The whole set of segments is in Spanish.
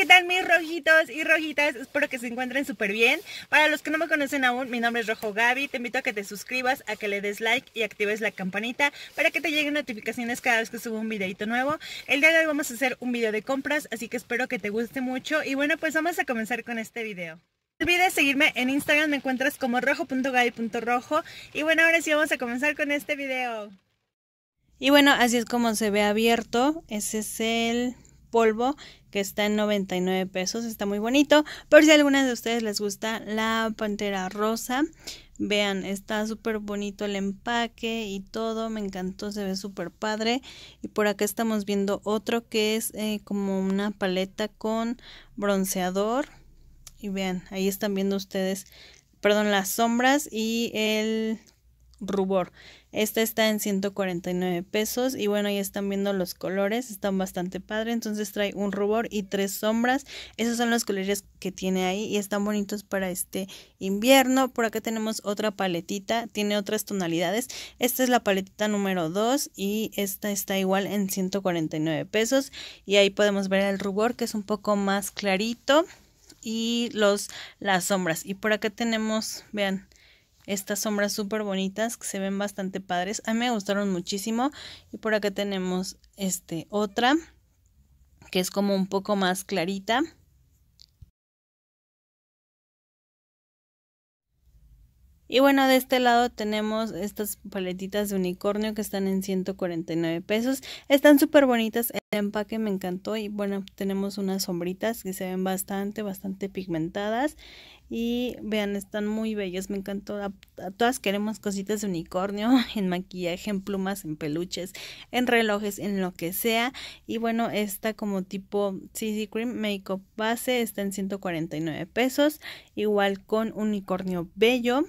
¿qué tal mis rojitos y rojitas? Espero que se encuentren súper bien. Para los que no me conocen aún, mi nombre es Rojo Gaby. Te invito a que te suscribas, a que le des like y actives la campanita para que te lleguen notificaciones cada vez que subo un videito nuevo. El día de hoy vamos a hacer un video de compras, así que espero que te guste mucho. Y bueno, pues vamos a comenzar con este video. No olvides seguirme en Instagram, me encuentras como rojo.gaby.rojo. Y bueno, ahora sí vamos a comenzar con este video. Y bueno, así es como se ve abierto. Ese es el polvo que está en 99 pesos, está muy bonito. Pero si a alguna de ustedes les gusta la pantera rosa, vean, está súper bonito el empaque y todo, me encantó, se ve súper padre. Y por acá estamos viendo otro que es eh, como una paleta con bronceador. Y vean, ahí están viendo ustedes, perdón, las sombras y el rubor. Esta está en 149 pesos y bueno, ya están viendo los colores, están bastante padre. Entonces trae un rubor y tres sombras. Esos son los colores que tiene ahí y están bonitos para este invierno. Por acá tenemos otra paletita, tiene otras tonalidades. Esta es la paletita número 2 y esta está igual en 149 pesos y ahí podemos ver el rubor que es un poco más clarito y los las sombras. Y por acá tenemos, vean, estas sombras súper bonitas que se ven bastante padres. A mí me gustaron muchísimo. Y por acá tenemos este otra que es como un poco más clarita. Y bueno, de este lado tenemos estas paletitas de unicornio que están en 149 pesos. Están súper bonitas, el empaque me encantó y bueno, tenemos unas sombritas que se ven bastante, bastante pigmentadas. Y vean, están muy bellas, me encantó. A, todas queremos cositas de unicornio, en maquillaje, en plumas, en peluches, en relojes, en lo que sea. Y bueno, esta como tipo CC Cream Makeup Base está en 149 pesos. Igual con unicornio bello.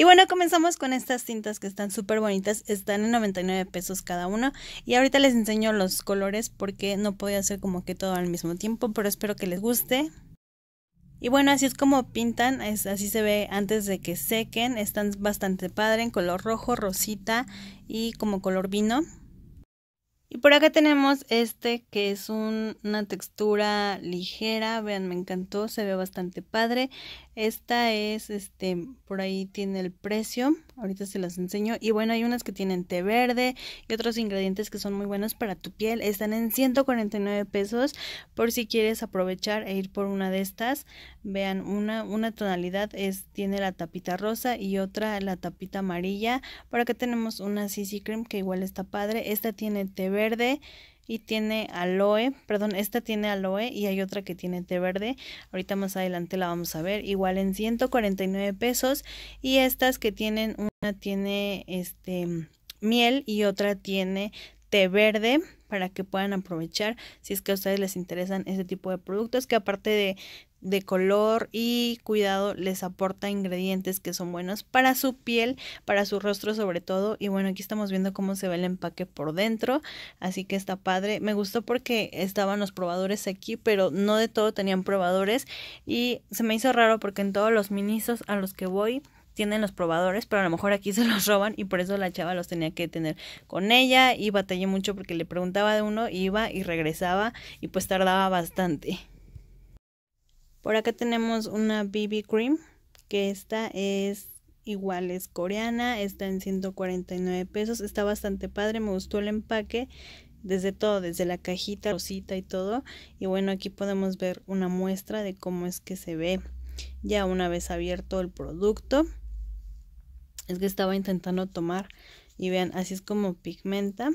Y bueno, comenzamos con estas cintas que están súper bonitas, están en 99 pesos cada uno y ahorita les enseño los colores porque no podía hacer como que todo al mismo tiempo, pero espero que les guste. Y bueno, así es como pintan, así se ve antes de que sequen, están bastante padre en color rojo, rosita y como color vino. Y por acá tenemos este que es una textura ligera, vean, me encantó, se ve bastante padre. Esta es, este, por ahí tiene el precio, ahorita se las enseño. Y bueno, hay unas que tienen té verde y otros ingredientes que son muy buenos para tu piel. Están en 149 pesos por si quieres aprovechar e ir por una de estas. Vean, una, una tonalidad es, tiene la tapita rosa y otra la tapita amarilla. Por acá tenemos una CC Cream que igual está padre, esta tiene té verde y tiene aloe, perdón, esta tiene aloe y hay otra que tiene té verde. Ahorita más adelante la vamos a ver, igual en 149 pesos y estas que tienen una tiene este miel y otra tiene té verde para que puedan aprovechar si es que a ustedes les interesan ese tipo de productos que aparte de, de color y cuidado les aporta ingredientes que son buenos para su piel, para su rostro sobre todo. Y bueno, aquí estamos viendo cómo se ve el empaque por dentro, así que está padre. Me gustó porque estaban los probadores aquí, pero no de todo tenían probadores y se me hizo raro porque en todos los ministros a los que voy tienen los probadores, pero a lo mejor aquí se los roban y por eso la chava los tenía que tener con ella y batallé mucho porque le preguntaba de uno, iba y regresaba y pues tardaba bastante. Por acá tenemos una BB Cream, que esta es igual es coreana, está en 149 pesos, está bastante padre, me gustó el empaque, desde todo, desde la cajita, rosita y todo. Y bueno, aquí podemos ver una muestra de cómo es que se ve ya una vez abierto el producto es que estaba intentando tomar y vean así es como pigmenta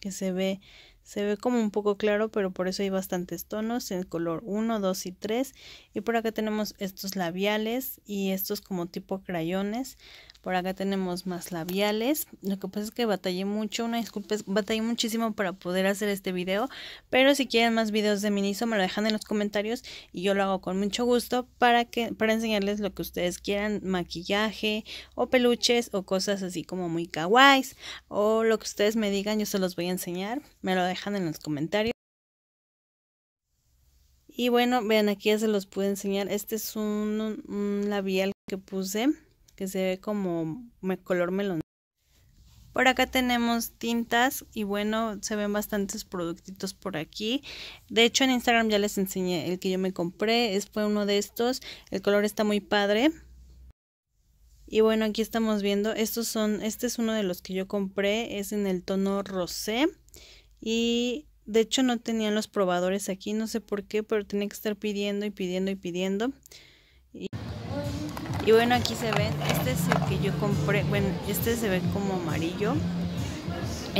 que se ve se ve como un poco claro pero por eso hay bastantes tonos en color 1 2 y 3 y por acá tenemos estos labiales y estos como tipo crayones por acá tenemos más labiales. Lo que pasa es que batallé mucho, una disculpa, batallé muchísimo para poder hacer este video. Pero si quieren más videos de Miniso, me lo dejan en los comentarios y yo lo hago con mucho gusto para, que, para enseñarles lo que ustedes quieran. Maquillaje o peluches o cosas así como muy kawaiis. O lo que ustedes me digan, yo se los voy a enseñar. Me lo dejan en los comentarios. Y bueno, vean, aquí ya se los pude enseñar. Este es un labial que puse que se ve como color melón. Por acá tenemos tintas y bueno, se ven bastantes productitos por aquí. De hecho en Instagram ya les enseñé el que yo me compré, es fue uno de estos, el color está muy padre. Y bueno, aquí estamos viendo, estos son, este es uno de los que yo compré, es en el tono rosé y de hecho no tenían los probadores aquí, no sé por qué, pero tenía que estar pidiendo y pidiendo y pidiendo. Y... Y bueno, aquí se ven, este es el que yo compré, bueno, este se ve como amarillo,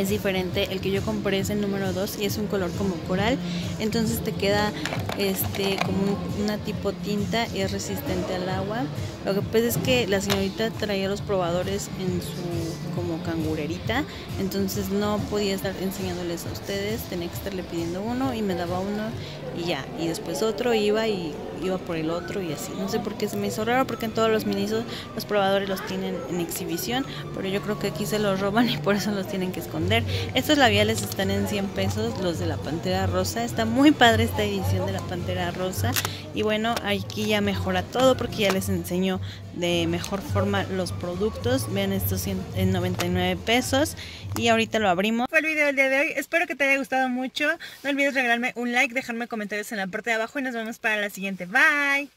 es diferente. El que yo compré es el número 2 y es un color como coral. Entonces te queda este como una tipo tinta y es resistente al agua. Lo que pasa es que la señorita traía los probadores en su como cangurerita. Entonces no podía estar enseñándoles a ustedes. Tenía que estarle pidiendo uno y me daba uno y ya. Y después otro iba y iba por el otro y así. No sé por qué se me hizo raro, porque en todos los minisos los probadores los tienen en exhibición, pero yo creo que aquí se los roban y por eso los tienen que esconder. Estos labiales están en 100 pesos, los de la Pantera Rosa. Está muy padre esta edición de la Pantera Rosa. Y bueno, aquí ya mejora todo porque ya les enseño de mejor forma los productos. Vean estos en 99 pesos. Y ahorita lo abrimos. Fue el video del día de hoy. Espero que te haya gustado mucho. No olvides regalarme un like, dejarme comentarios en la parte de abajo y nos vemos para la siguiente. Bye.